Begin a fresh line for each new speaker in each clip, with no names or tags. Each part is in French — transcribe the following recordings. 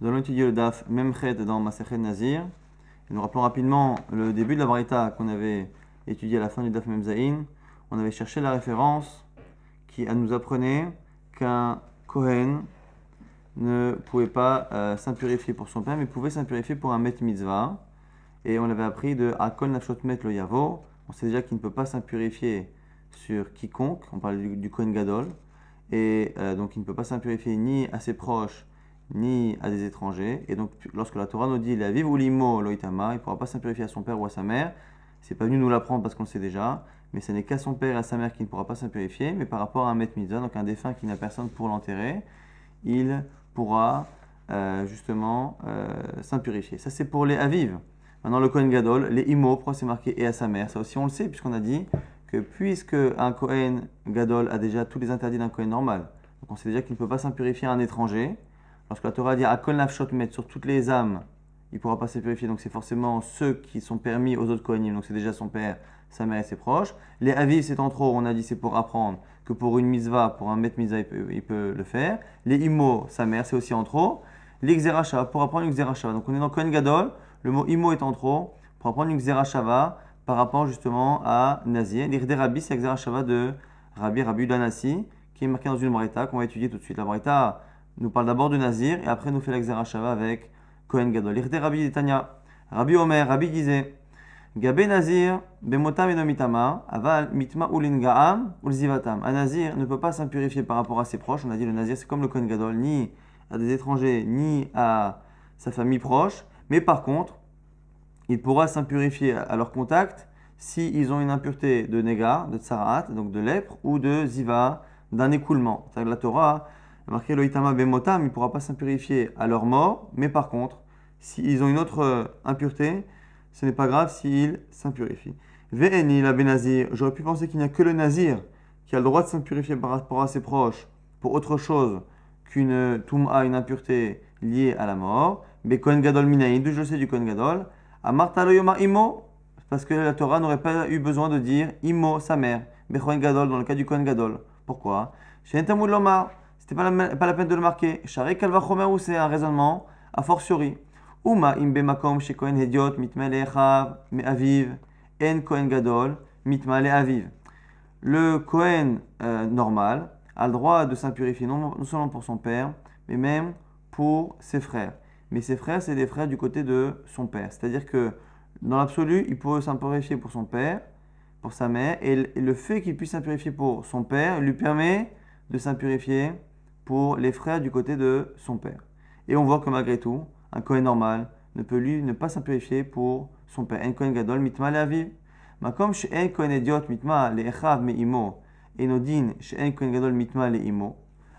Nous allons étudier le DAF Memchet dans Masechet Nazir. Et nous rappelons rapidement le début de la Baraita qu'on avait étudié à la fin du DAF Memzaïn. On avait cherché la référence qui nous apprenait qu'un Kohen ne pouvait pas euh, s'impurifier pour son père, mais pouvait s'impurifier pour un Met Mitzvah. Et on l'avait appris de Akon Nafshot Met Lo Yavo. On sait déjà qu'il ne peut pas s'impurifier sur quiconque. On parle du, Kohen Gadol. Et euh, donc il ne peut pas s'impurifier ni à ses proches ni à des étrangers. Et donc, lorsque la Torah nous dit la vive ou l'imo loitama, il ne pourra pas s'impurifier à son père ou à sa mère. C'est pas venu nous l'apprendre parce qu'on le sait déjà, mais ce n'est qu'à son père et à sa mère qu'il ne pourra pas s'impurifier. Mais par rapport à un met mitzvah, donc un défunt qui n'a personne pour l'enterrer, il pourra euh, justement euh, s'impurifier. Ça, c'est pour les avives. Maintenant, le Kohen Gadol, les immo », pourquoi c'est marqué et à sa mère Ça aussi, on le sait, puisqu'on a dit que puisque un Kohen Gadol a déjà tous les interdits d'un Kohen normal, donc on sait déjà qu'il ne peut pas s'impurifier à un étranger, Lorsque la Torah dit à Kol Nafshot sur toutes les âmes, il pourra pas se purifier. Donc c'est forcément ceux qui sont permis aux autres Kohanim. Donc c'est déjà son père, sa mère et ses proches. Les avis, c'est en trop, on a dit c'est pour apprendre que pour une misva, pour un maître misa il peut, le faire. Les imo, sa mère, c'est aussi en trop. Les xerashava, pour apprendre une xerashava. Donc on est dans Kohen Gadol, le mot imo est en trop, pour apprendre une xerashava par rapport justement à Nazir. Les Rabbi, c'est la xerashava de Rabbi Rabbi Udanasi, qui est marqué dans une braïta qu'on va étudier tout de suite. La braïta nous parle d'abord du Nazir et après nous fait l'exerachava avec Kohen Gadol. Irte Rabbi Rabbi Omer, Rabbi Gizeh, Gabé Nazir, Bemotam mitama, Aval Mitma Ulingaam, Ulzivatam. Un Nazir ne peut pas s'impurifier par rapport à ses proches. On a dit le Nazir c'est comme le Kohen Gadol, ni à des étrangers, ni à sa famille proche. Mais par contre, il pourra s'impurifier à leur contact s'ils ont une impureté de néga, de tsarat, donc de lèpre, ou de ziva, d'un écoulement. La Torah marqué il ne pourra pas s'impurifier à leur mort, mais par contre, s'ils ont une autre euh, impureté, ce n'est pas grave s'ils s'impurifient. Ve'eni la benazir, j'aurais pu penser qu'il n'y a que le nazir qui a le droit de s'impurifier par rapport à ses proches pour autre chose qu'une euh, tum'a, une impureté liée à la mort. Mais Kohen Gadol Minaïd, je sais du Kohen Gadol, à Marta Imo, parce que la Torah n'aurait pas eu besoin de dire Imo, sa mère, Kohen Gadol, dans le cas du Kohen Gadol. Pourquoi Lomar, c'était pas la, pas la peine de le marquer. kalvachomer ou c'est un raisonnement a fortiori. Uma imbe makom Hediot, mitmale echav, en Kohen gadol, mitmale aviv. Le Kohen euh, normal a le droit de s'impurifier non, non seulement pour son père, mais même pour ses frères. Mais ses frères, c'est des frères du côté de son père. C'est-à-dire que dans l'absolu, il peut s'impurifier pour son père, pour sa mère, et le fait qu'il puisse s'impurifier pour son père lui permet de s'impurifier pour les frères du côté de son père. Et on voit que malgré tout, un Kohen normal ne peut lui ne pas s'impurifier pour son père. Kohen gadol mitma mitma gadol mitma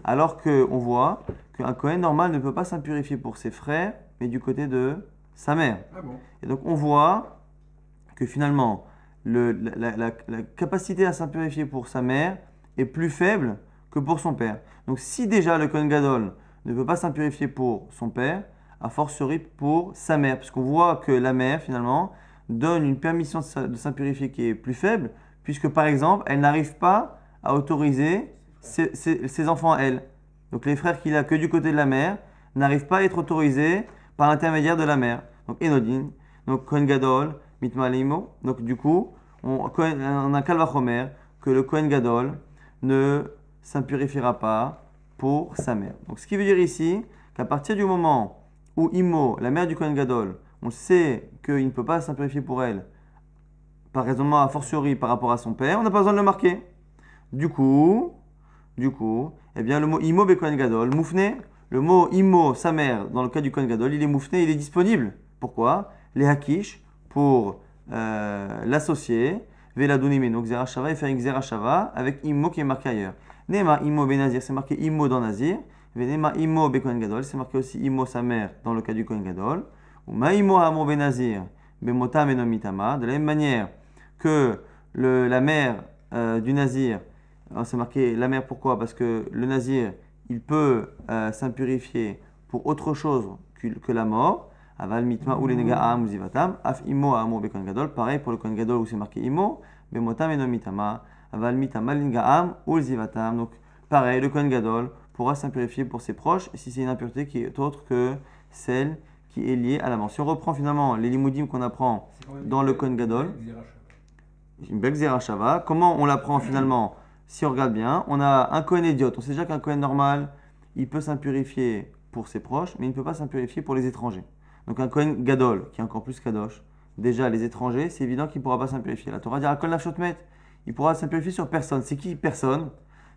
Alors qu'on voit qu'un Kohen normal ne peut pas s'impurifier pour ses frères, mais du côté de sa mère. Ah et donc on voit que finalement, le, la, la capacité à s'impurifier pour sa mère est plus faible que pour son père. Donc si déjà le Kohen Gadol ne peut pas s'impurifier pour son père, a fortiori pour sa mère, parce qu'on voit que la mère finalement donne une permission de s'impurifier qui est plus faible, puisque par exemple elle n'arrive pas à autoriser ses, enfants à elle. Donc les frères qu'il a que du côté de la mère n'arrivent pas à être autorisés par l'intermédiaire de la mère. Donc Enodine, donc Kohen Gadol, Mitmalimo. Donc du coup, on, on a Kalvachomer que le Kohen Gadol ne s'impurifiera pas pour sa mère. Donc ce qui veut dire ici qu'à partir du moment où Imo, la mère du Kohen Gadol, on sait qu'il ne peut pas s'impurifier pour elle, par raisonnement a fortiori par rapport à son père, on n'a pas besoin de le marquer. Du coup, du coup, eh bien le mot Imo Kohen Gadol, moufné, le mot Imo, sa mère, dans le cas du Kohen Gadol, il est moufné, il est disponible. Pourquoi Les hakish pour euh, l'associer, Veladunimeno, Xerashava, et faire une Xerashava avec Imo qui est marqué ailleurs. Nema Imo Benazir, c'est marqué Imo dans Nazir. Venema Imo ben kohen Gadol, c'est marqué aussi Imo sa mère dans le cas du Kohen Gadol. Ou immo amo Benazir, Bemota ben De la même manière que la mère euh, du Nazir, euh, c'est marqué la mère pourquoi Parce que le Nazir, il peut euh, s'impurifier pour autre chose que, que la mort. Aval mitma ou mhm. af imo ben Gadol. Pareil pour le Kohen Gadol où c'est marqué imo, bemotam et mitama. Donc, pareil, le Kohen Gadol pourra s'impurifier pour ses proches si c'est une impureté qui est autre que celle qui est liée à la Si on reprend finalement les limoudim qu'on apprend dans le Kohen Gadol, comment on l'apprend finalement Si on regarde bien, on a un Kohen Idiot. On sait déjà qu'un Kohen normal, il peut s'impurifier pour ses proches, mais il ne peut pas s'impurifier pour les étrangers. Donc un Kohen Gadol, qui est encore plus Kadosh, déjà les étrangers, c'est évident qu'il ne pourra pas s'impurifier. La Torah la Kol il pourra simplifier sur personne. C'est qui personne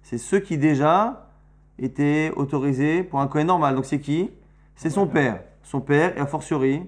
C'est ceux qui déjà étaient autorisés pour un Kohen normal. Donc c'est qui C'est son père. Son père et a fortiori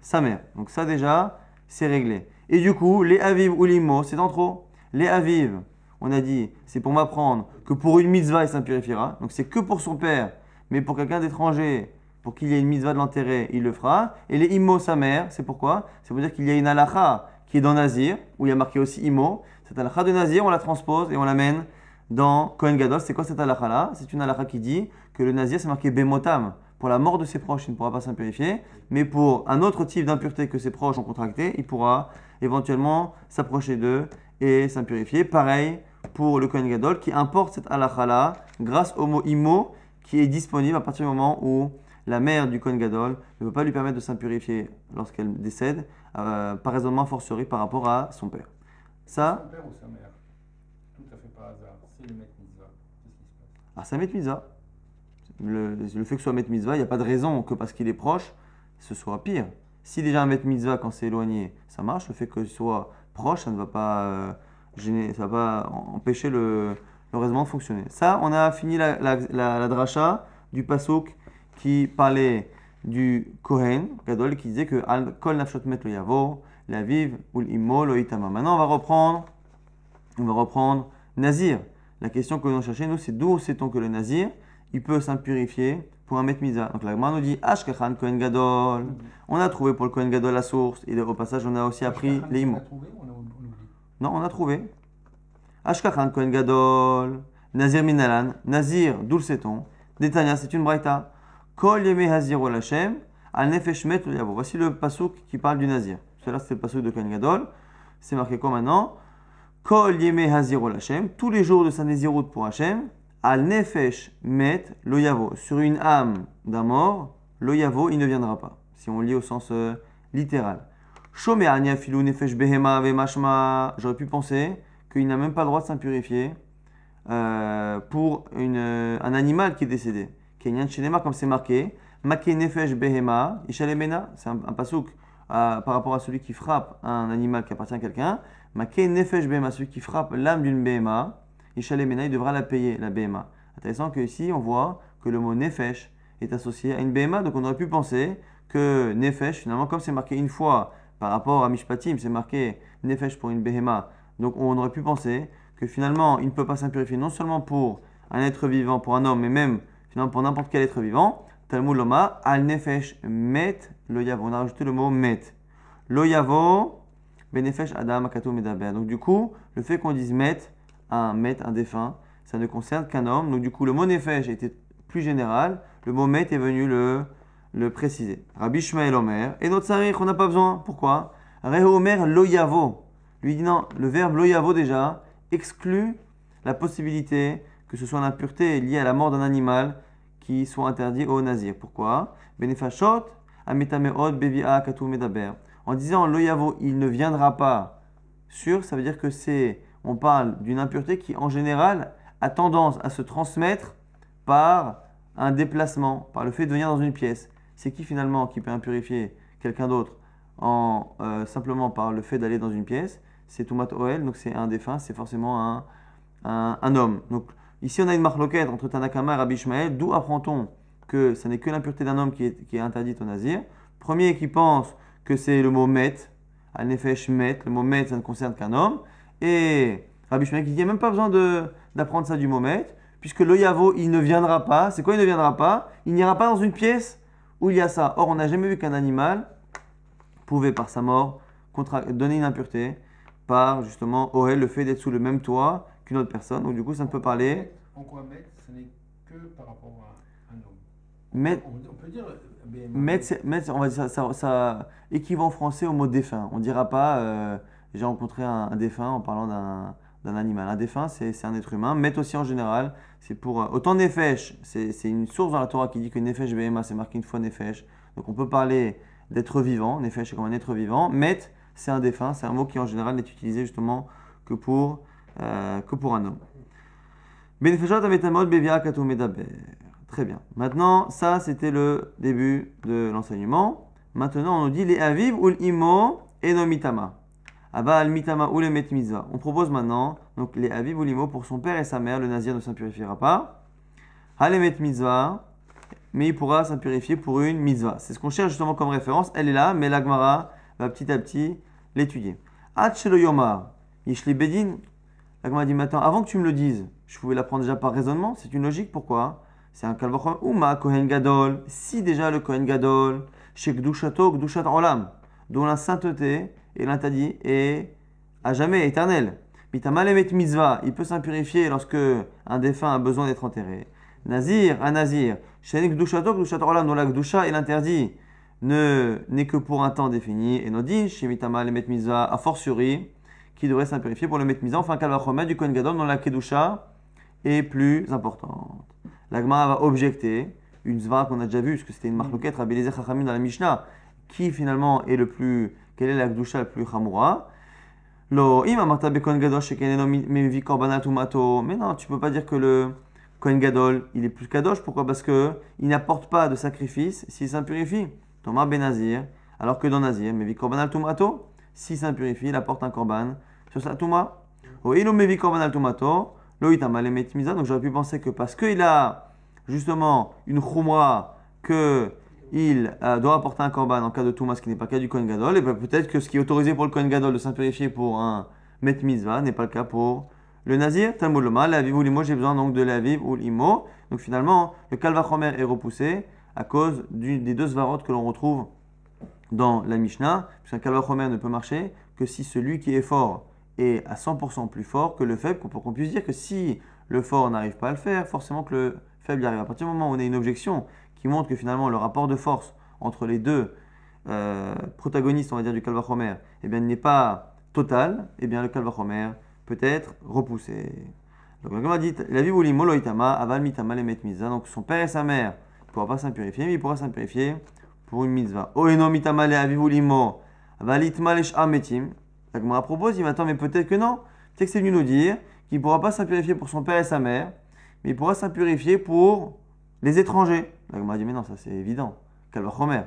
sa mère. Donc ça déjà, c'est réglé. Et du coup, les aviv ou l'immo, c'est en trop. Les aviv, on a dit, c'est pour m'apprendre que pour une mitzvah, il s'impurifiera. Donc c'est que pour son père, mais pour quelqu'un d'étranger, pour qu'il y ait une mitzvah de l'intérêt, il le fera. Et les immo, sa mère, c'est pourquoi C'est pour dire qu'il y a une halacha qui est dans Nazir, où il y a marqué aussi immo. Cette halakha de nazir, on la transpose et on l'amène dans Kohen Gadol. C'est quoi cette halakha là C'est une halakha qui dit que le nazir, c'est marqué Bemotam. Pour la mort de ses proches, il ne pourra pas s'impurifier, mais pour un autre type d'impureté que ses proches ont contracté, il pourra éventuellement s'approcher d'eux et s'impurifier. Pareil pour le Kohen Gadol qui importe cette halakha là grâce au mot imo qui est disponible à partir du moment où la mère du Kohen Gadol ne peut pas lui permettre de s'impurifier lorsqu'elle décède, euh, par raisonnement forcerie par rapport à son père. Ça Son père ou sa mère, tout à fait par hasard, c'est le maître mitzvah. Ah, c'est mitzvah. Le, fait que ce soit maître mitzvah, il n'y a pas de raison que parce qu'il est proche, ce soit pire. Si déjà un maître mitzvah, quand c'est éloigné, ça marche, le fait que soit proche, ça ne va pas, euh, gêner, ça va empêcher le, le raisonnement de fonctionner. Ça, on a fini la, dracha du Pasuk qui parlait du Kohen, Gadol, qui disait que Kol Nafshot Met le Yavor, la vive ou l'immo loitama. Maintenant, on va reprendre, on va reprendre nazir. La question que nous cherchons, nous, c'est d'où sait-on que le nazir, il peut s'impurifier pour un metmiza. Donc la nous dit Ashkachan Kohen Gadol. On a trouvé pour le Kohen Gadol la source. Et au passage, on a aussi appris les immo. Non, on a trouvé. Ashkachan Kohen Gadol. Nazir Minalan. Nazir, d'où le sait-on Netanya, c'est une braïta. Kol Yeme Hazir Hashem. Al Nefesh Met Voici le pasouk qui parle du nazir. Cela c'est le passage de Kohen C'est marqué quoi maintenant Kol Yeme Hazirol Hashem. Tous les jours de sa Nézirut pour Hashem. Al Nefesh Met Lo Yavo. Sur une âme d'un mort, Lo Yavo, il ne viendra pas. Si on lit au sens euh, littéral. Shomea Anya Nefesh Behema Vemashma. J'aurais pu penser qu'il n'a même pas le droit de s'impurifier euh, pour une, euh, un animal qui est décédé. Kenyan Shenema, comme c'est marqué. Make Nefesh Behema Ishalemena. C'est un, un pasouk par rapport à celui qui frappe un animal qui appartient à quelqu'un, Maké Nefesh Bema, celui qui frappe l'âme d'une Bema, Ishalemena, il devra la payer, la Bema. Intéressant qu'ici, on voit que le mot Nefesh est associé à une Bema, donc on aurait pu penser que Nefesh, finalement, comme c'est marqué une fois par rapport à Mishpatim, c'est marqué Nefesh pour une bema, donc on aurait pu penser que finalement, il ne peut pas s'impurifier non seulement pour un être vivant, pour un homme, mais même finalement pour n'importe quel être vivant. Talmud Al Nefesh Met on a rajouté le mot met. Loyavo yavo, benefesh adam akato medaber. Donc du coup, le fait qu'on dise met un met, un défunt, ça ne concerne qu'un homme. Donc du coup, le mot nefesh était plus général. Le mot met est venu le, le préciser. Rabbi Shmael Omer. Et notre sarikh, on n'a pas besoin. Pourquoi Rehomer loyavo. Lui dit non, le verbe loyavo déjà exclut la possibilité que ce soit l'impureté liée à la mort d'un animal qui soit interdit au nazir. Pourquoi Benefashot en disant loyavo, il ne viendra pas sur, ça veut dire que c'est, on parle d'une impureté qui en général a tendance à se transmettre par un déplacement, par le fait de venir dans une pièce. C'est qui finalement qui peut impurifier quelqu'un d'autre en euh, simplement par le fait d'aller dans une pièce C'est Toumat Oel, donc c'est un défunt, c'est forcément un, homme. Donc ici on a une marloquette entre Tanakama et Rabbi Ishmael. D'où apprend-on que ce n'est que l'impureté d'un homme qui est, interdite au nazir. Premier qui pense que c'est le mot met, al nefesh met, le mot met ça ne concerne qu'un homme. Et Rabbi Shmuel qui dit il n'y a même pas besoin d'apprendre ça du mot met, puisque le yavo il ne viendra pas. C'est quoi il ne viendra pas Il n'ira pas dans une pièce où il y a ça. Or on n'a jamais vu qu'un animal pouvait par sa mort donner une impureté par justement Ohel, le fait d'être sous le même toit qu'une autre personne. Donc du coup ça ne peut parler. En quoi met Ce n'est que par rapport à met on peut dire on va dire ça, équivaut en français au mot défunt. On dira pas euh, j'ai rencontré un, défunt en parlant d'un animal. Un défunt, c'est un être humain. Mettre aussi en général, c'est pour. Euh, autant Nefesh, c'est une source dans la Torah qui dit que Nefesh Behema, c'est marqué une fois Nefesh. Donc on peut parler d'être vivant. Nefesh, c'est comme un être vivant. MET, c'est un défunt. C'est un mot qui en général n'est utilisé justement que pour, euh, que pour un homme. Très bien. Maintenant, ça, c'était le début de l'enseignement. Maintenant, on nous dit les aviv ou l'imo et nos mitama. al mitama ou le met On propose maintenant donc les aviv ou l'imo pour son père et sa mère. Le nazir ne s'impurifiera pas. Alemet mizwa ». mais il pourra s'impurifier pour une mitzvah. C'est ce qu'on cherche justement comme référence. Elle est là, mais l'agmara va petit à petit l'étudier. Hachelo yomar, yishli bedin. L'agmara dit maintenant, avant que tu me le dises, je pouvais l'apprendre déjà par raisonnement. C'est une logique. Pourquoi c'est un ou « ma » Kohen Gadol. Si déjà le Kohen Gadol, chez Gdushato, Kdushat Olam, dont la sainteté et l'interdit est à jamais éternelle. Mitamalemet mitzvah, il peut s'impurifier lorsque un défunt a besoin d'être enterré. Nazir, un nazir, chez Gdushato, Kdushat Olam, dont la Kdusha et l'interdit ne, n'est que pour un temps défini. Et dit, dit « le Met Mitzvah, a fortiori, qui devrait s'impurifier pour le Met Mitzvah. Enfin, Kalvachoma du Kohen Gadol, dont la Kedusha est plus importante gemara va objecter une Zvara qu'on a déjà vue, parce que c'était une marloquette, mm. Rabbi Lezer Chachamim dans la Mishnah, qui finalement est le plus. Quelle est la Gdusha le plus Hamoura Lo, im amarta bekon gadol shekeneno mevi korbanat umato. Mais non, tu peux pas dire que le Kohen Gadol, il est plus kadosh. Pourquoi Parce que il n'apporte pas de sacrifice s'il s'impurifie. Thomas Benazir, alors que dans Nazir, mevi korbanat tumato, s'il s'impurifie, il apporte un korban sur sa tuma. O ilo mevi korbanat tumato. Donc j'aurais pu penser que parce qu'il a justement une chumra que il euh, doit apporter un Corban en cas de toumas qui n'est pas le cas du Kohen Gadol, et ben, peut-être que ce qui est autorisé pour le Kohen Gadol de s'impurifier pour un met n'est pas le cas pour le nazir. Talmud loma, ou l'imo, j'ai besoin donc de l'aviv ou l'imo. Donc finalement, le romer est repoussé à cause des deux Svarot que l'on retrouve dans la Mishnah, puisqu'un romain ne peut marcher que si celui qui est fort est à 100% plus fort que le faible, pour qu'on puisse dire que si le fort n'arrive pas à le faire, forcément que le faible y arrive. À partir du moment où on a une objection qui montre que finalement le rapport de force entre les deux euh, protagonistes, on va dire, du Calvachomer, eh bien, n'est pas total, eh bien, le Calvachomer peut être repoussé. Donc, comme on dit, la aval mitama, Donc, son père et sa mère ne pourra pas s'impurifier, mais il pourra s'impurifier pour une mitzvah. La propose, il m'attend, mais peut-être que non. Peut-être que c'est venu nous dire qu'il ne pourra pas s'impurifier pour son père et sa mère, mais il pourra s'impurifier pour les étrangers. La dit Mais non, ça c'est évident. Kalvachomer.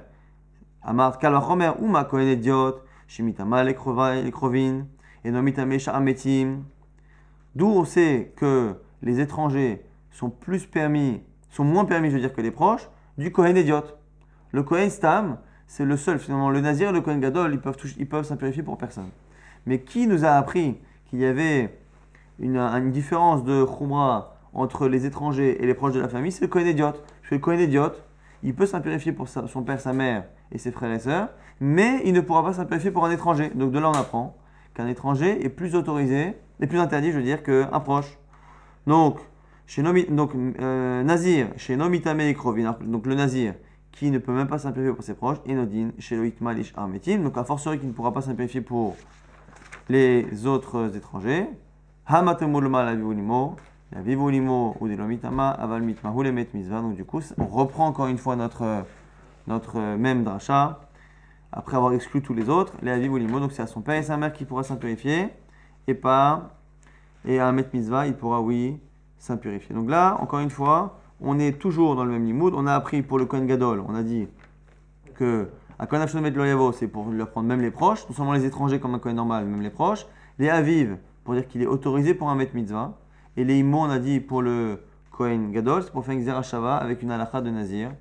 Amar Kalvachomer, ou ma Kohen Ediot, Shimitama les et Nomitamesha Ametim. D'où on sait que les étrangers sont plus permis, sont moins permis, je veux dire, que les proches, du Kohen Ediot. Le Kohen Stam, c'est le seul, finalement, le Nazir et le Kohen Gadol, ils peuvent, ils peuvent s'impurifier pour personne. Mais qui nous a appris qu'il y avait une, différence de Khumra entre les étrangers et les proches de la famille C'est le Kohen Ediot. Parce le Kohen Ediot, il peut s'impurifier pour son père, sa mère et ses frères et sœurs, mais il ne pourra pas s'impurifier pour un étranger. Donc de là, on apprend qu'un étranger est plus autorisé, est plus interdit, je veux dire, qu'un proche. Donc, chez donc euh, Nazir, chez Nomitame et Krovin, donc le Nazir, qui ne peut même pas simplifier pour ses proches, et Nodin, chez Loïc, Malish Armetim, donc à lui, qui ne pourra pas simplifier pour les autres étrangers. Donc du coup, on reprend encore une fois notre, notre même dracha. Après avoir exclu tous les autres, les avivulimo, donc c'est à son père et sa mère qui pourra s'impurifier. Et pas, et à un met il pourra, oui, s'impurifier. Donc là, encore une fois, on est toujours dans le même limoud. On a appris pour le Kohen Gadol, on a dit que un Kohen de Loyavo, c'est pour leur prendre même les proches, non seulement les étrangers comme un Kohen normal, même les proches. Les Aviv, pour dire qu'il est autorisé pour un Met Mitzvah. Et les Imo, on a dit pour le Kohen Gadol, c'est pour faire une avec une halakha de Nazir,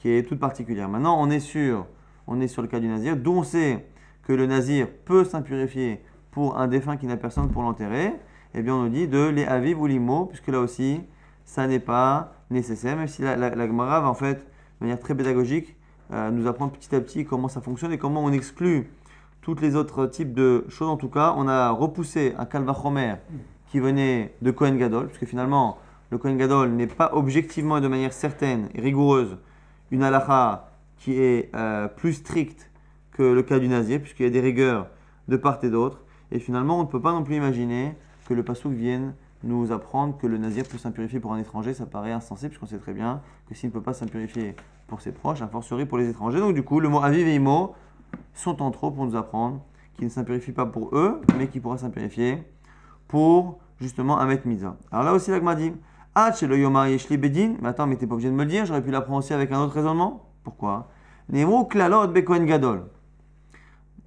qui est toute particulière. Maintenant, on est sur, on est sur le cas du Nazir, dont on sait que le Nazir peut s'impurifier pour un défunt qui n'a personne pour l'enterrer. Eh bien, on nous dit de les Aviv ou limo puisque là aussi, ça n'est pas nécessaire, même si la, la, la Gemara va en fait, de manière très pédagogique, nous apprendre petit à petit comment ça fonctionne et comment on exclut toutes les autres types de choses. En tout cas, on a repoussé un Kalvachomer qui venait de Cohen Gadol, puisque finalement, le Cohen Gadol n'est pas objectivement et de manière certaine et rigoureuse une halacha qui est euh, plus stricte que le cas du nazir, puisqu'il y a des rigueurs de part et d'autre. Et finalement, on ne peut pas non plus imaginer que le pasuk vienne nous apprendre que le nazir peut s'impurifier pour un étranger. Ça paraît insensé, puisqu'on sait très bien que s'il ne peut pas s'impurifier pour ses proches, a fortiori pour les étrangers. Donc du coup, le mot aviv et imo sont en trop pour nous apprendre qu'il ne s'impurifie pas pour eux, mais qui pourra s'impurifier pour justement Amet Miza. Alors là aussi, l'agma dit Ah, le Yomar Yeshli Bedin, mais attends, mais t'es pas obligé de me le dire, j'aurais pu l'apprendre aussi avec un autre raisonnement. Pourquoi Nemo Klalot Gadol.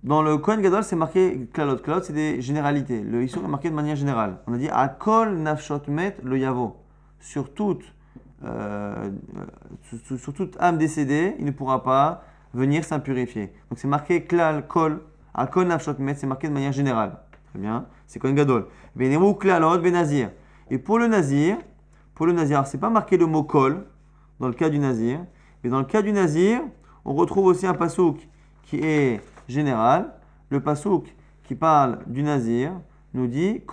Dans le Kohen Gadol, c'est marqué Klalot. Klalot, c'est des généralités. Le Issour est marqué de manière générale. On a dit Akol Nafshot Met le Yavo. Sur toute euh, euh, sur, toute âme décédée, il ne pourra pas venir s'impurifier. Donc c'est marqué klal kol, akol c'est marqué de manière générale. Très bien, c'est Kohen Gadol. klalot benazir. Et pour le nazir, pour le nazir, c'est pas marqué le mot kol dans le cas du nazir, mais dans le cas du nazir, on retrouve aussi un pasouk qui est général, le pasouk qui parle du nazir nous dit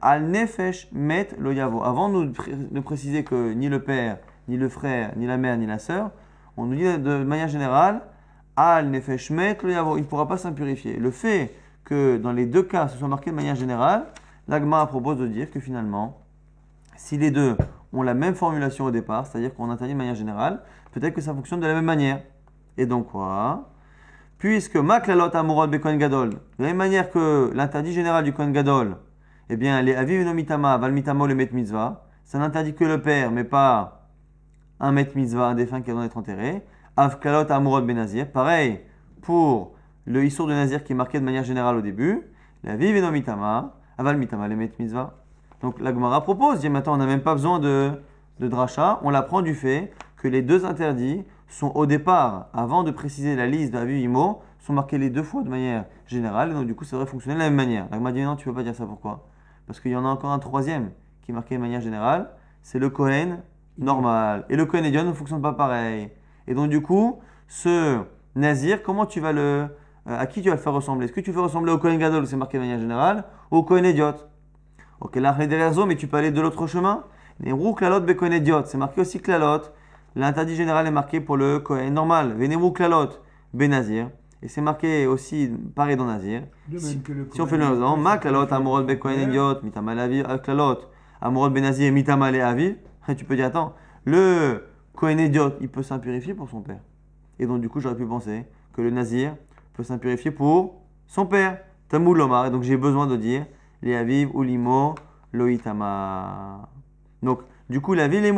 Al Nefesh Met Loyavo. Avant de préciser que ni le père, ni le frère, ni la mère, ni la sœur, on nous dit de manière générale Al Nefesh Met Loyavo. Il ne pourra pas s'impurifier. Le fait que dans les deux cas ce soit marqué de manière générale, l'Agma propose de dire que finalement, si les deux ont la même formulation au départ, c'est-à-dire qu'on interdit de manière générale, peut-être que ça fonctionne de la même manière. Et donc quoi puisque maklalot be bekon gadol, de la même manière que l'interdit général du kohen gadol, eh bien, les aviv mitama, le met mitzvah, ça n'interdit que le père, mais pas un met mitzvah, un défunt qui doit d'être enterré. Avkalot be-nazir, pareil pour le issour de nazir qui est marqué de manière générale au début, la vive mitama, aval mitama le met mitzvah. Donc la Gemara propose, dit maintenant on n'a même pas besoin de, de dracha, on l'apprend du fait que les deux interdits sont au départ, avant de préciser la liste de vue Imo, sont marqués les deux fois de manière générale. Donc du coup, ça devrait fonctionner de la même manière. la dit non, tu ne peux pas dire ça. Pourquoi Parce qu'il y en a encore un troisième qui est marqué de manière générale. C'est le cohen normal. Et le cohen idiot ne fonctionne pas pareil. Et donc du coup, ce Nazir, comment tu vas le... Euh, à qui tu vas le faire ressembler Est-ce que tu fais ressembler au cohen Gadol, c'est marqué de manière générale, ou au cohen idiot Ok, là, mais tu peux aller de l'autre chemin. Mais Rou Klalot c'est marqué aussi Klalot. L'interdit général est marqué pour le Kohen normal. Venez-vous Klalot, Benazir. Et c'est marqué aussi, pareil dans Nazir.
Si, on fait le nom « ma Klalot,
Amorot, ben kohen Idiot, Mitamal, Aviv, euh, Benazir, Mitamal, Tu peux dire, attends, le Kohen Idiot, il peut s'impurifier pour son père. Et donc, du coup, j'aurais pu penser que le Nazir peut s'impurifier pour son père. Tamoul Omar Et donc, j'ai besoin de dire, les Aviv, limo Loitama. Donc, du coup, la ville, est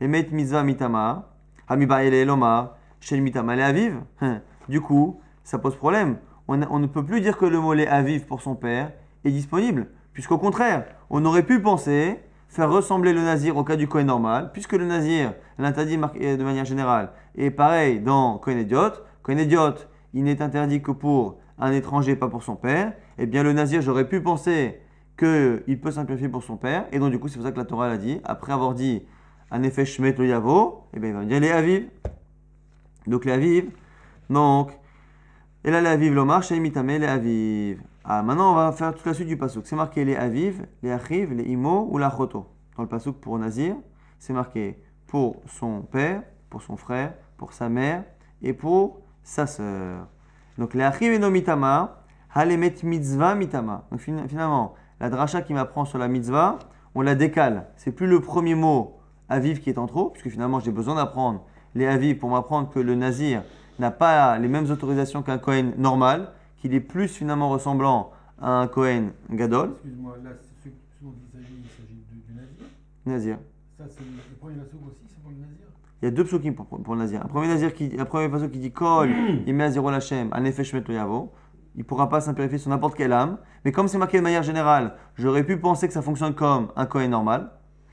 Emet mitzvah mitama. aviv. Du coup, ça pose problème. On, ne peut plus dire que le mot aviv pour son père est disponible. Puisqu'au contraire, on aurait pu penser faire ressembler le nazir au cas du Kohen normal, puisque le nazir l'interdit euh, de manière générale. Et pareil dans Kohen idiot. Kohen idiot, il n'est interdit que pour un étranger, pas pour son père. Eh bien, le nazir, j'aurais pu penser qu'il peut simplifier pour son père. Et donc, du coup, c'est pour ça que la Torah l'a dit, après avoir dit un effet Shmet le Yavo, et eh bien il va me dire les Aviv. Donc les Aviv Donc, Et là les Aviv l'Omar, Shaimitame, les Aviv. Ah, maintenant on va faire toute la suite du Pasuk. C'est marqué les Aviv, les Achiv, les Imo ou la Choto. Dans le Pasuk pour Nazir, c'est marqué pour son père, pour son frère, pour sa mère et pour sa sœur. Donc les Achiv et nos Mitama, Halemet Mitzvah Mitama. Donc finalement, la dracha qui m'apprend sur la mitzvah, on la décale. C'est plus le premier mot aviv qui est en trop, puisque finalement j'ai besoin d'apprendre les aviv pour m'apprendre que le nazir n'a pas les mêmes autorisations qu'un Cohen normal, qu'il est plus finalement ressemblant à un Cohen gadol. Excuse-moi, là, ce il s'agit, il s'agit du, nazir. Nazir. Ça, c'est le premier aussi, c'est pour le nazir. Il y a deux psukim pour, pour, le nazir. Un premier nazir qui, un premier il qui dit Kol, chaîne Hashem, un effet Yavo. Il ne pourra pas s'impurifier sur n'importe quelle âme. Mais comme c'est marqué de manière générale, j'aurais pu penser que ça fonctionne comme un Cohen normal.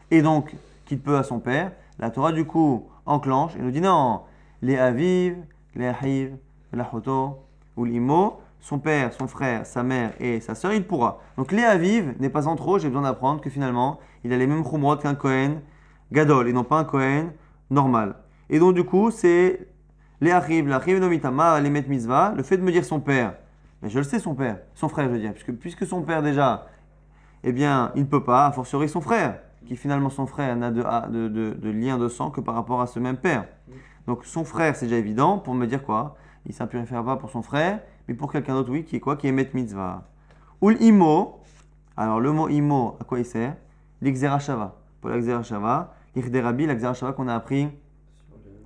Et donc, qu'il peut à son père. La Torah, du coup, enclenche et nous dit non, les Aviv, les la Hoto, ou l'Imo, son père, son frère, sa mère et sa sœur, il pourra. Donc les Aviv n'est pas en trop, j'ai besoin d'apprendre que finalement, il a les mêmes chumrot qu'un Kohen gadol et non pas un Kohen normal. Et donc du coup, c'est les Ahiv, l'Ahiv nomitama, les Met Mitzvah, le fait de me dire son père, mais je le sais son père, son frère je veux dire, puisque, puisque son père déjà, eh bien, il ne peut pas, a fortiori son frère qui finalement son frère n'a de, lien de sang que par rapport à ce même père. Mm. Donc son frère, c'est déjà évident pour me dire quoi Il ne s'impurifiera pas pour son frère, mais pour quelqu'un d'autre, oui, qui est quoi Qui est met mitzvah. Ou l'imo. Alors le mot imo, à quoi il sert L'exerachava. Pour l'exerachava, l'exerachava qu'on a appris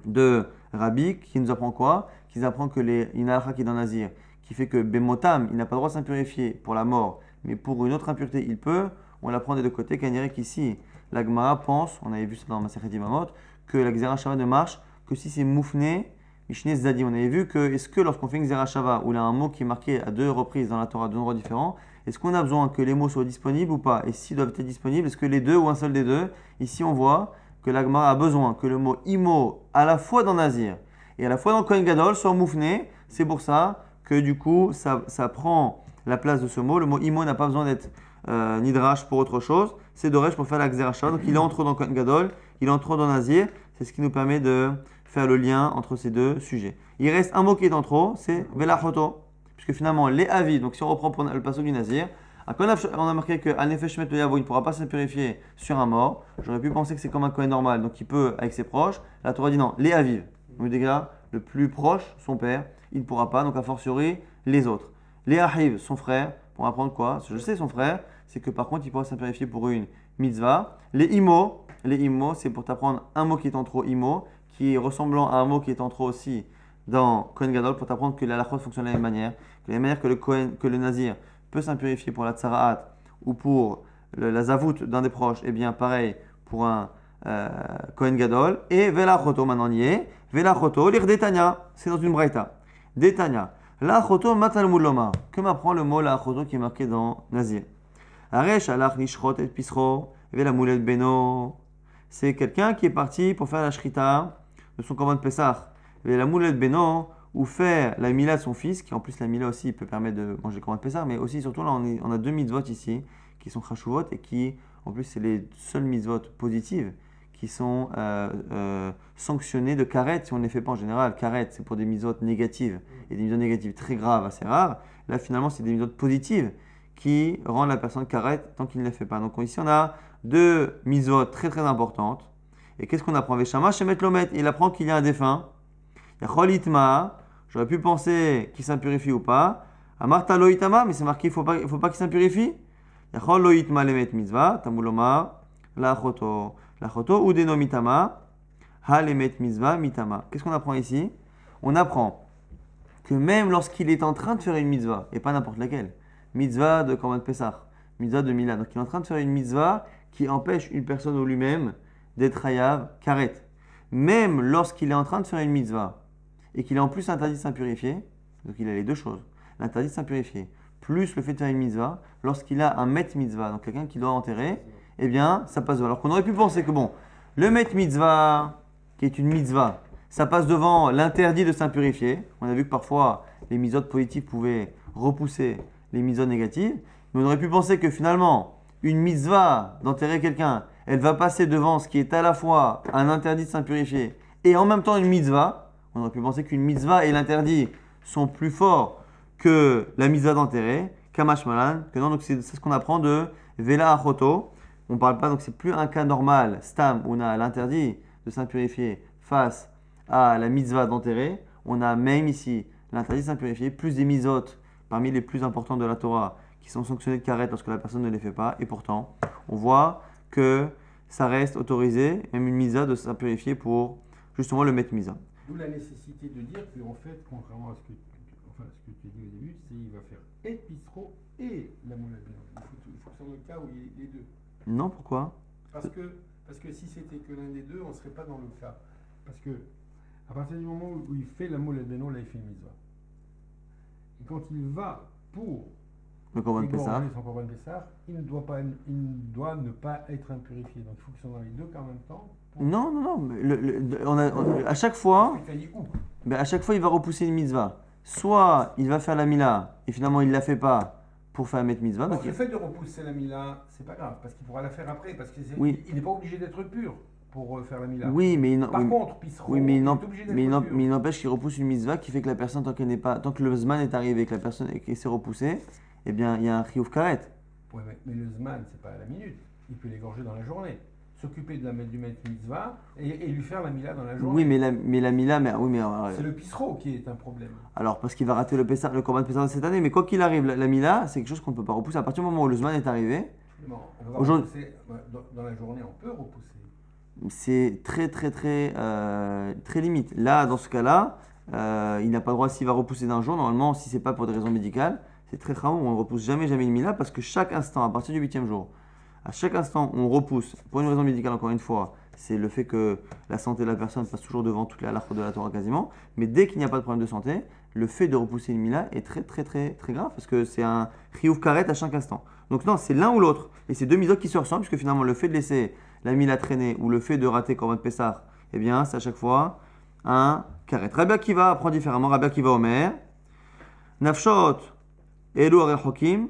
de Rabbi, qui nous apprend quoi Qui nous apprend que les inalcha qui est dans Nazir, qui fait que Bemotam, il n'a pas le droit de s'impurifier pour la mort, mais pour une autre impureté, il peut. On l'apprend des deux côtés, qu'Aniric ici, la pense, on avait vu ça dans Maseret Mamot, que la Xerashava ne marche que si c'est moufné, Mishne Zadi. On avait vu que, est-ce que lorsqu'on fait une Shava où il y a un mot qui est marqué à deux reprises dans la Torah, deux endroits différents, est-ce qu'on a besoin que les mots soient disponibles ou pas Et s'ils doivent être disponibles, est-ce que les deux ou un seul des deux Ici, on voit que la a besoin que le mot imo, à la fois dans Nazir et à la fois dans Kohen Gadol, soit moufné. C'est pour ça que, du coup, ça, ça prend la place de ce mot. Le mot imo n'a pas besoin d'être euh, Nidrash pour autre chose, c'est Doresh pour faire la Xeracha. Donc il entre dans Kohen Gadol, il entre dans Nazir, c'est ce qui nous permet de faire le lien entre ces deux sujets. Il reste un mot qui est c'est Velachoto, puisque finalement les avis, donc si on reprend le passage du Nazir, on a marqué que Anefeshmet le Yavo, il ne pourra pas se purifier sur un mort. J'aurais pu penser que c'est comme un Kohen normal, donc il peut avec ses proches. La Torah dit non, les donc le plus proche, son père, il ne pourra pas, donc a fortiori les autres. Les arrive, son frère, on va apprendre quoi Je sais son frère, c'est que par contre, il pourra s'impurifier pour une mitzvah. Les imo, les imo, c'est pour t'apprendre un mot qui est en trop imo, qui est ressemblant à un mot qui est en trop aussi dans Kohen Gadol, pour t'apprendre que la lachot fonctionne de la même manière, que de la manière que le, que le nazir peut s'impurifier pour la tsaraat ou pour la zavout d'un des proches, et eh bien pareil pour un Cohen euh, Kohen Gadol. Et velachoto, maintenant on y est. Velachoto, détania, c'est dans une braïta. Détania. La choto Que m'apprend le mot la choto qui est marqué dans Nazir Aresh alach et la moulette beno. C'est quelqu'un qui est parti pour faire la shrita de son commande et la moulet beno, ou faire la mila de son fils, qui en plus la mila aussi peut permettre de manger commande pesach. mais aussi surtout là on, a deux mitzvot ici, qui sont khashuvot et qui en plus c'est les seules mitzvot positives qui sont euh, euh, sanctionnés de carrettes, si on ne les fait pas en général. Carrettes, c'est pour des misotes négatives et des misotes négatives très graves, assez rares. Là, finalement, c'est des misotes positives qui rendent la personne carette tant qu'il ne les fait pas. Donc ici, on a deux misotes très très importantes. Et qu'est-ce qu'on apprend Veshama Shemet Lomet, il apprend qu'il y a un défunt. Il y a j'aurais pu penser qu'il s'impurifie ou pas. Martha Loitama, mais c'est marqué, qu'il ne faut pas, faut pas qu'il s'impurifie. Il y a Lemet Mitzvah, Tamuloma, Lachoto. La choto ou deno mitama. Halemet mitzvah mitama. Qu'est-ce qu'on apprend ici On apprend que même lorsqu'il est en train de faire une mitzvah, et pas n'importe laquelle, mitzvah de de Pesach, mitzvah de Mila, donc il est en train de faire une mitzvah qui empêche une personne ou lui-même d'être hayav, karet. Même lorsqu'il est en train de faire une mitzvah et qu'il est en plus interdit de s'impurifier, donc il a les deux choses, l'interdit de s'impurifier, plus le fait de faire une mitzvah, lorsqu'il a un met mitzvah, donc quelqu'un qui doit enterrer, eh bien, ça passe Alors qu'on aurait pu penser que, bon, le met mitzvah, qui est une mitzvah, ça passe devant l'interdit de s'impurifier. On a vu que parfois, les misodes positives pouvaient repousser les misodes négatives. Mais on aurait pu penser que finalement, une mitzvah d'enterrer quelqu'un, elle va passer devant ce qui est à la fois un interdit de s'impurifier et en même temps une mitzvah. On aurait pu penser qu'une mitzvah et l'interdit sont plus forts que la mitzvah d'enterrer, kamash malan, que non, donc c'est ce qu'on apprend de Vela Achoto, on ne parle pas, donc c'est plus un cas normal, stam, où on a l'interdit de s'impurifier face à la mitzvah d'enterrer, on a même ici l'interdit de s'impurifier, plus des misotes parmi les plus importantes de la Torah, qui sont sanctionnées de carrette lorsque la personne ne les fait pas, et pourtant, on voit que ça reste autorisé, même une misa, de s'impurifier pour justement le mettre misa. D'où la nécessité de dire qu'en fait, contrairement à ce que, tu as dit au début, c'est qu'il va faire et Pistro et la monade. Il faut, que ce soit le cas où il y a les deux. Non, pourquoi parce que, parce que si c'était que l'un des deux, on ne serait pas dans le cas. Parce que à partir du moment où il fait la l'amour et là il fait une mitzvah. Et quand il va pour le Corban Pessar. il ne doit pas, il doit ne pas être impurifié. Donc il faut qu'ils soient dans les deux cas en même temps. Non, non, non. Mais à chaque fois, ben, à chaque fois, il va repousser une mitzvah. Soit il va faire la mila et finalement il ne la fait pas pour faire un Mitzvah. donc le fait de repousser la Mila, c'est pas grave, parce qu'il pourra la faire après, parce qu'il oui. n'est pas obligé d'être pur pour euh, faire la Mila. Oui, mais il, Par contre, oui, mais il, n'empêche qu'il repousse une Mitzvah qui fait que la personne, tant, n'est pas, tant que le Zman est arrivé et que la personne s'est repoussée, eh bien, il y a un Chiyuv Karet. Oui, mais, mais le Zman, c'est pas à la minute. Il peut l'égorger dans la journée s'occuper de la, du mitzvah et, lui faire la mila dans la journée. Oui, mais la, mais la mila, mais, oui, mais euh, c'est le pisserot qui est un problème. Alors parce qu'il va rater le le combat de Pessah cette année, mais quoi qu'il arrive, la, mila, c'est quelque chose qu'on ne peut pas repousser. À partir du moment où le Zman est arrivé, dans, la journée, on peut repousser. C'est très très très euh, très limite. Là, dans ce cas-là, euh, il n'a pas le droit s'il va repousser d'un jour. Normalement, si c'est pas pour des raisons médicales, c'est très rare. On ne repousse jamais jamais une mila parce que chaque instant, à partir du huitième jour à chaque instant, on repousse, pour une raison médicale encore une fois, c'est le fait que la santé de la personne passe toujours devant toutes les halakhes de la Torah quasiment. Mais dès qu'il n'y a pas de problème de santé, le fait de repousser une mila est très très très très grave parce que c'est un riouf karet à chaque instant. Donc non, c'est l'un ou l'autre. Et c'est deux mises qui se ressemblent puisque finalement le fait de laisser la mila traîner ou le fait de rater Corban Pessar, eh bien c'est à chaque fois un karet. qui va apprend différemment. Rabbi au Omer. Nafshot, Elu Hokim,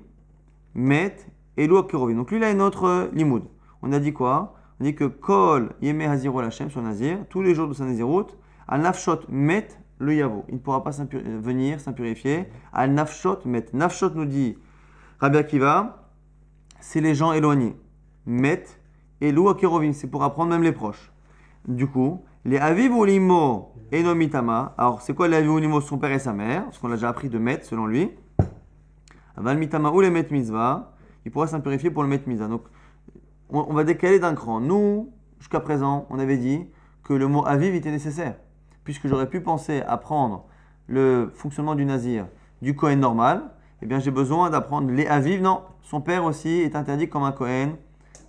Met, et l'eau qui revient. Donc lui, il a une autre euh, limoud. On a dit quoi On a dit que Kol Yemé Haziro Lachem sur Nazir, tous les jours de sa Naziroute, al Nafshot Met le Yavo. Il ne pourra pas euh, venir s'impurifier. Al Nafshot Met. Nafshot nous dit Rabbi Akiva, c'est les gens éloignés. Met et l'eau qui revient. C'est pour apprendre même les proches. Du coup, les Aviv Olimo et Nomitama. Alors, c'est quoi les Aviv Olimo Son père et sa mère, ce qu'on a déjà appris de Met selon lui. Al Mitama ou les Met mizva il pourra s'impurifier pour le mettre mise. Hein. Donc, on, va décaler d'un cran. Nous, jusqu'à présent, on avait dit que le mot aviv était nécessaire, puisque j'aurais pu penser à prendre le fonctionnement du nazir du Cohen normal, eh bien j'ai besoin d'apprendre les aviv. Non, son père aussi est interdit comme un Kohen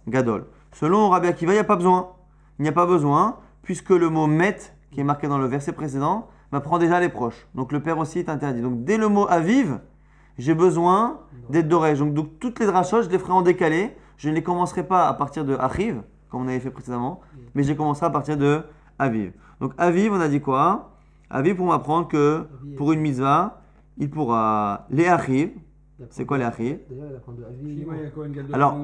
gadol. Selon Rabbi Akiva, il n'y a pas besoin. Il n'y a pas besoin, puisque le mot met, qui est marqué dans le verset précédent, m'apprend déjà les proches. Donc le père aussi est interdit. Donc dès le mot aviv, j'ai besoin d'être doré. Donc, donc, toutes les drachos, je les ferai en décalé. Je ne les commencerai pas à partir de Achiv, comme on avait fait précédemment, mm. mais je les commencerai à partir de Aviv. Donc Aviv, on a dit quoi Aviv pour m'apprendre que pour une mitzvah, il pourra les Achiv. C'est quoi les Achiv Alors,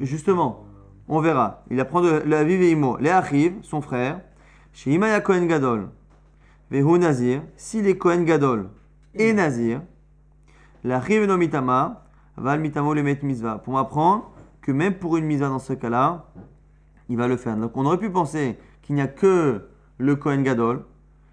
justement, on verra. Il apprend de l'Aviv et Imo. Les Achiv, son frère, chez Imaya Kohen Gadol, Vehu Nazir, si les Kohen Gadol, et nazir. La riveno mitama, val mitamo le met misva. Pour m'apprendre que même pour une misva dans ce cas-là, il va le faire. Donc on aurait pu penser qu'il n'y a que le Kohen Gadol,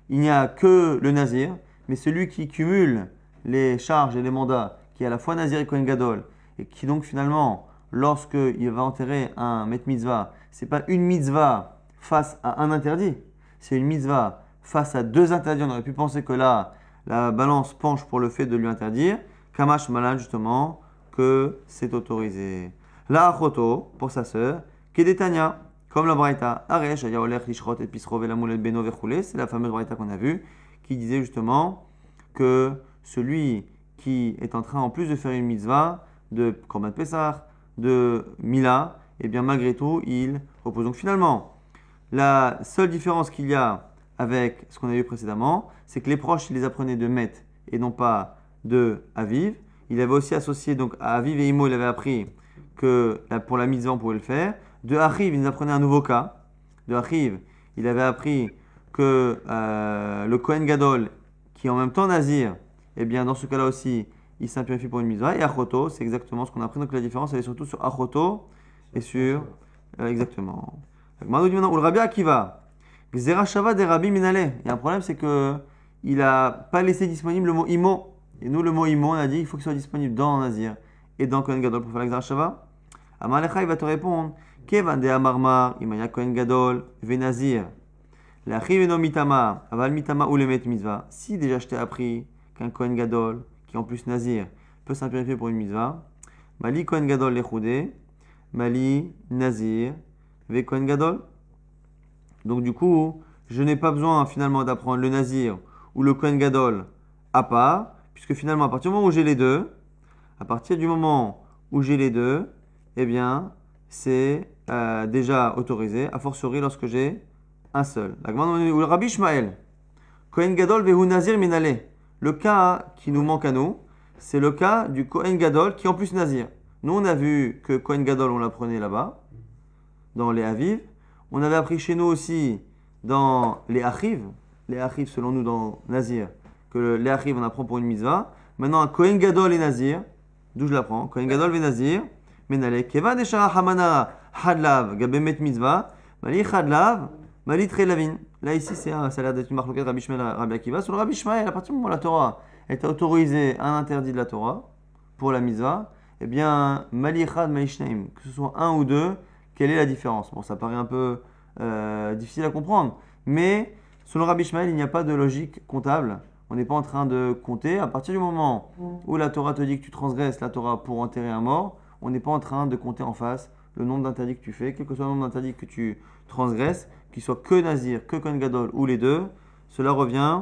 il n'y a que le nazir, mais celui qui cumule les charges et les mandats, qui est à la fois nazir et Kohen Gadol, et qui donc finalement, lorsqu'il va enterrer un met mitzvah, c'est pas une mitzvah face à un interdit, c'est une mitzvah face à deux interdits. On aurait pu penser que là, la balance penche pour le fait de lui interdire. Kamash malade, justement que c'est autorisé. La roto pour sa sœur, Kedetania, comme la braïta Aresh, Ayaolech, Lishrot, la de Beno, verhoulé. c'est la fameuse braïta qu'on a vue, qui disait justement que celui qui est en train, en plus de faire une mitzvah, de Korban Pessah, de Mila, et eh bien malgré tout, il repose. Donc finalement, la seule différence qu'il y a avec ce qu'on a vu précédemment, c'est que les proches, ils les apprenaient de Met et non pas de Aviv. Il avait aussi associé, donc à Aviv et Imo, il avait appris que pour la mise en, on pouvait le faire. De Achiv, il nous apprenait un nouveau cas. De Achiv, il avait appris que euh, le Kohen Gadol, qui est en même temps Nazir, et eh bien, dans ce cas-là aussi, il s'impurifie pour une mitzvah. Et Achoto, c'est exactement ce qu'on a appris. Donc la différence, elle est surtout sur Achoto et sur. Euh, exactement. Maintenant, ou le qui va? Shava des Minale. Il y a un problème, c'est que il n'a pas laissé disponible le mot Imo. Et nous, le mot Imo, on a dit il faut qu'il soit disponible dans Nazir et dans Kohen Gadol pour faire la Xera Shava. Amalecha, il va te répondre Kevan Amarmar, Imania Kohen Gadol, Venazir. La Riveno Mitama, Aval Mitama ou Si déjà je t'ai appris qu'un Kohen Gadol, qui est en plus Nazir, peut s'impurifier pour une Mitzvah, Mali Kohen Gadol Lechoudé, Mali Nazir, Ve Kohen Gadol. Donc du coup, je n'ai pas besoin finalement d'apprendre le nazir ou le Kohen Gadol à part, puisque finalement à partir du moment où j'ai les deux, à partir du moment où j'ai les deux, eh bien c'est euh, déjà autorisé, À fortiori lorsque j'ai un seul. Ou le Rabbi Ishmael, Kohen Gadol nazir minale. Le cas qui nous manque à nous, c'est le cas du Kohen Gadol qui est en plus nazir. Nous on a vu que Kohen Gadol on l'apprenait là-bas, dans les Aviv, on avait appris chez nous aussi dans les archives, les archives selon nous dans Nazir, que les archives on apprend pour une mitzvah. Maintenant, un Kohen Gadol et Nazir, d'où je l'apprends, Kohen Gadol et Nazir, Menale, Keva Deshara Hamana Hadlav, Gabemet Mitzvah, Mali Hadlav, Mali Trelavin. Là, ici, ça a l'air d'être une marque de Rabbi Shmael, Rabbi Akiva. Sur le Rabbi Shmael, à partir du moment où la Torah est autorisée un interdit de la Torah pour la mitzvah, eh bien, Mali had que ce soit un ou deux, quelle est la différence Bon, ça paraît un peu euh, difficile à comprendre, mais selon Rabbi Ishmael, il n'y a pas de logique comptable. On n'est pas en train de compter. À partir du moment où la Torah te dit que tu transgresses la Torah pour enterrer un mort, on n'est pas en train de compter en face le nombre d'interdits que tu fais, quel que soit le nombre d'interdits que tu transgresses, qu'il soit que Nazir, que Kengadol ou les deux, cela revient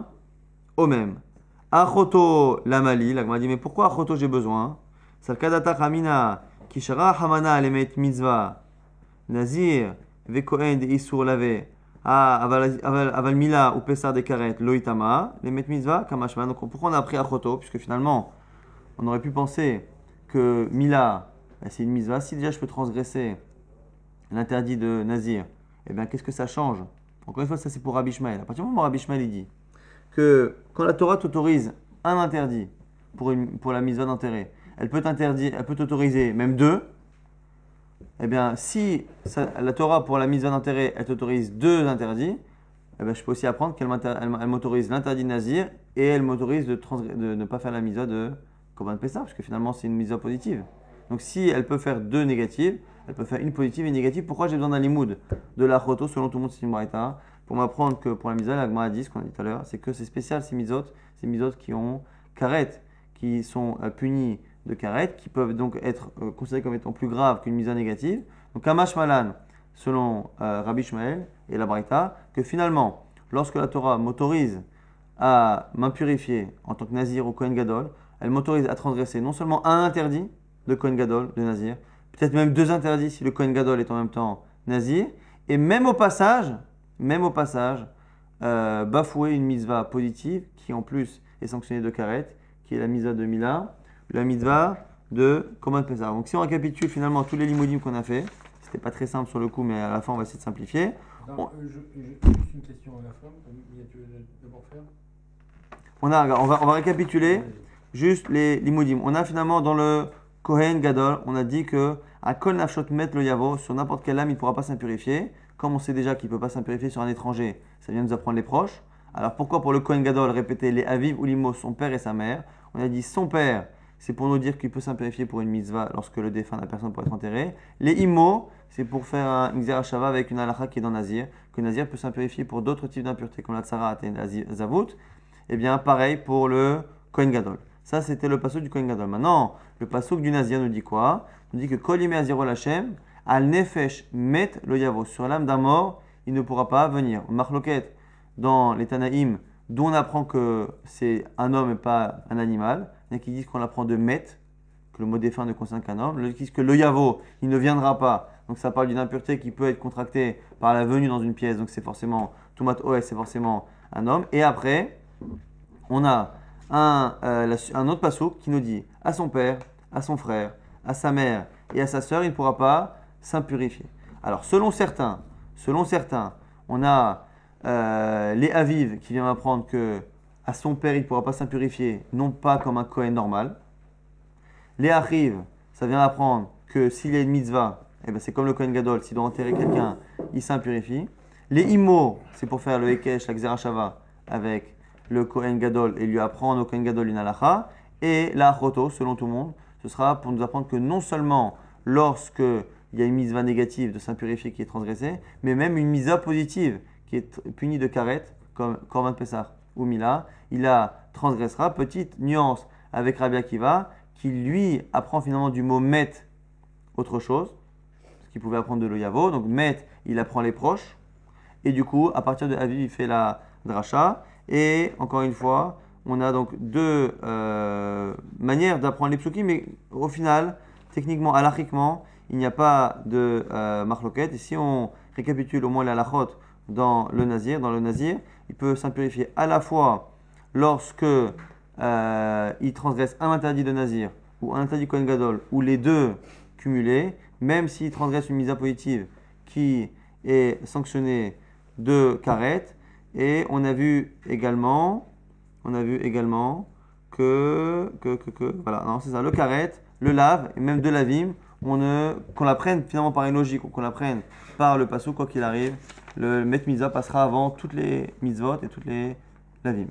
au même. Achoto Lamali, la dit Mais pourquoi Achoto j'ai besoin Salkadata khamina »« Kishara Hamana Alemet Mitzvah. Nazir, Vekohen de Isur Lavé, ah, Aval Mila ou Pessar de Karet, Loitama, les Met Mitzvah, Kamashma. Donc pourquoi on a appris Achoto Puisque finalement, on aurait pu penser que Mila, bah, c'est une misva, Si déjà je peux transgresser l'interdit de Nazir, eh bien qu'est-ce que ça change Encore une fois, ça c'est pour Rabbi Shmael. À partir du moment où Rabbi dit que quand la Torah t'autorise un interdit pour, une, pour la Mitzvah d'intérêt, elle peut autoriser même deux eh bien, si la Torah, pour la mise en intérêt, elle t'autorise deux interdits, eh bien, je peux aussi apprendre qu'elle m'autorise l'interdit nazir et elle m'autorise de, ne pas faire la mise de Koban Pessah, parce que finalement, c'est une mise positive. Donc, si elle peut faire deux négatives, elle peut faire une positive et une négative. Pourquoi j'ai besoin d'un limoud de la roto selon tout le monde, c'est une Pour m'apprendre que pour la mise la Gemara ce qu'on a dit tout à l'heure, c'est que c'est spécial ces misotes, ces misotes qui ont karet, qui sont euh, punis de carrettes qui peuvent donc être euh, considérées comme étant plus graves qu'une mise négative. Donc Kamash Malan, selon euh, Rabbi Ishmael et la Braïta, que finalement, lorsque la Torah m'autorise à m'impurifier en tant que nazir ou Kohen Gadol, elle m'autorise à transgresser non seulement un interdit de Kohen Gadol, de nazir, peut-être même deux interdits si le Kohen Gadol est en même temps nazir, et même au passage, même au passage, euh, bafouer une mitzvah positive qui en plus est sanctionnée de carrettes, qui est la mitzvah de Mila, la mitzvah de de pesar Donc si on récapitule finalement tous les limodim qu'on a fait, c'était pas très simple sur le coup, mais à la fin on va essayer de simplifier. on... Euh, une question à la on, a, on, va, on va récapituler juste les limousines. On a finalement dans le Kohen Gadol, on a dit que à Kol Nafshot Met le Yavo, sur n'importe quelle âme il ne pourra pas s'impurifier. Comme on sait déjà qu'il ne peut pas s'impurifier sur un étranger, ça vient nous apprendre les proches. Alors pourquoi pour le Kohen Gadol répéter les Aviv ou l'Imo, son père et sa mère On a dit son père c'est pour nous dire qu'il peut s'impurifier pour une mitzvah lorsque le défunt la personne pour être enterré. Les immo, c'est pour faire un xerashava avec une halakha qui est dans Nazir, que Nazir peut s'impurifier pour d'autres types d'impuretés comme la tsarat et la zavut. Et eh bien pareil pour le Kohen Ça, c'était le passouk du Kohen Maintenant, le passouk du Nazir nous dit quoi Il nous dit que Kolime Azirol Al Nefesh Met le Yavo. Sur l'âme d'un mort, il ne pourra pas venir. Marloquette, dans les Tanaïm, d'où on apprend que c'est un homme et pas un animal qui disent qu'on l'apprend de Met, que le mot défunt ne concerne qu'un homme. Ils qui disent que le Yavo, il ne viendra pas. Donc ça parle d'une impureté qui peut être contractée par la venue dans une pièce. Donc c'est forcément, tomate Os c'est forcément un homme. Et après, on a euh, un, autre passo qui nous dit à son père, à son frère, à sa mère et à sa sœur, il ne pourra pas s'impurifier. Alors selon certains, selon certains, on a euh, les Aviv qui viennent apprendre que à son père, il ne pourra pas s'impurifier, non pas comme un Kohen normal. Les arrive, ça vient apprendre que s'il y a une mitzvah, eh ben c'est comme le Kohen Gadol, s'il doit enterrer quelqu'un, il s'impurifie. Les Imo, c'est pour faire le Ekesh, la Xerashava, avec le Kohen Gadol et lui apprendre au Kohen Gadol une Et la roto selon tout le monde, ce sera pour nous apprendre que non seulement lorsque il y a une mitzvah négative de s'impurifier qui est transgressée, mais même une mitzvah positive qui est punie de karet, comme Corban Pessar ou Mila, il la transgressera. Petite nuance avec Rabia Kiva qui lui apprend finalement du mot met autre chose, ce qu'il pouvait apprendre de l'Oyavo. Donc met, il apprend les proches. Et du coup, à partir de Aviv, il fait la dracha. Et encore une fois, on a donc deux euh, manières d'apprendre les psouki, mais au final, techniquement, alachiquement, il n'y a pas de euh, Et si on récapitule au moins la lachot dans le nazir, dans le nazir, il peut s'impurifier à la fois lorsque euh, il transgresse un interdit de Nazir ou un interdit Kohen Gadol ou les deux cumulés, même s'il transgresse une mise à positive qui est sanctionnée de carette. Et on a vu également, on a vu également que, voilà, c'est ça, le carette, le lave et même de la vime on qu'on l'apprenne finalement par une logique, ou qu'on l'apprenne par le passo, quoi qu'il arrive, le Met Misa passera avant toutes les mitzvot et toutes les lavim.